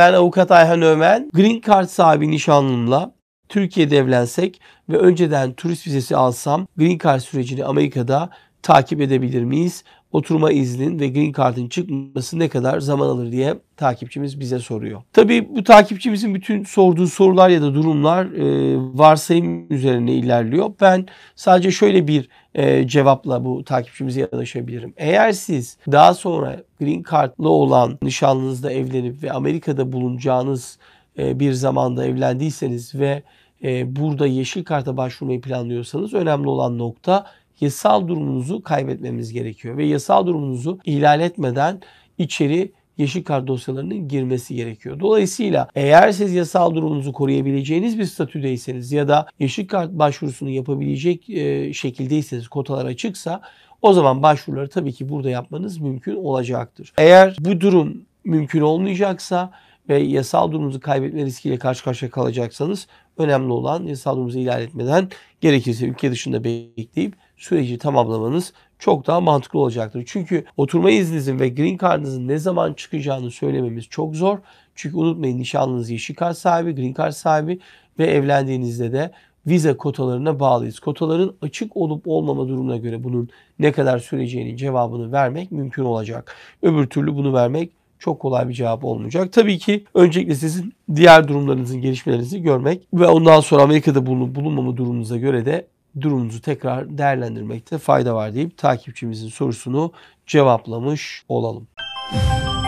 ben avukat Ayhan Ömen, Green Card sahibi nişanlımla Türkiye'de evlensek ve önceden turist vizesi alsam Green Card sürecini Amerika'da takip edebilir miyiz? Oturma iznin ve green card'ın çıkması ne kadar zaman alır diye takipçimiz bize soruyor. Tabii bu takipçimizin bütün sorduğu sorular ya da durumlar e, varsayım üzerine ilerliyor. Ben sadece şöyle bir e, cevapla bu takipçimize yaklaşabilirim. Eğer siz daha sonra green card'lı olan nişanlınızla evlenip ve Amerika'da bulunacağınız e, bir zamanda evlendiyseniz ve e, burada yeşil karta başvurmayı planlıyorsanız önemli olan nokta yasal durumunuzu kaybetmemiz gerekiyor. Ve yasal durumunuzu ihlal etmeden içeri yeşil kart dosyalarının girmesi gerekiyor. Dolayısıyla eğer siz yasal durumunuzu koruyabileceğiniz bir statüdeyseniz ya da yeşil kart başvurusunu yapabilecek e, şekildeyseniz kotalar açıksa o zaman başvuruları tabii ki burada yapmanız mümkün olacaktır. Eğer bu durum mümkün olmayacaksa ve yasal durumunuzu kaybetme riskiyle karşı karşıya kalacaksanız önemli olan yasal durumunuzu ihlal etmeden gerekirse ülke dışında bekleyip süreci tamamlamanız çok daha mantıklı olacaktır. Çünkü oturma izninizin ve green card'ınızın ne zaman çıkacağını söylememiz çok zor. Çünkü unutmayın nişanlınız yeşil kart sahibi, green card sahibi ve evlendiğinizde de vize kotalarına bağlıyız. Kotaların açık olup olmama durumuna göre bunun ne kadar süreceğinin cevabını vermek mümkün olacak. Öbür türlü bunu vermek çok kolay bir cevap olmayacak. Tabii ki öncelikle sizin diğer durumlarınızın gelişmelerinizi görmek ve ondan sonra Amerika'da bulunup bulunmama durumunuza göre de durumunuzu tekrar değerlendirmekte fayda var deyip takipçimizin sorusunu cevaplamış olalım. Müzik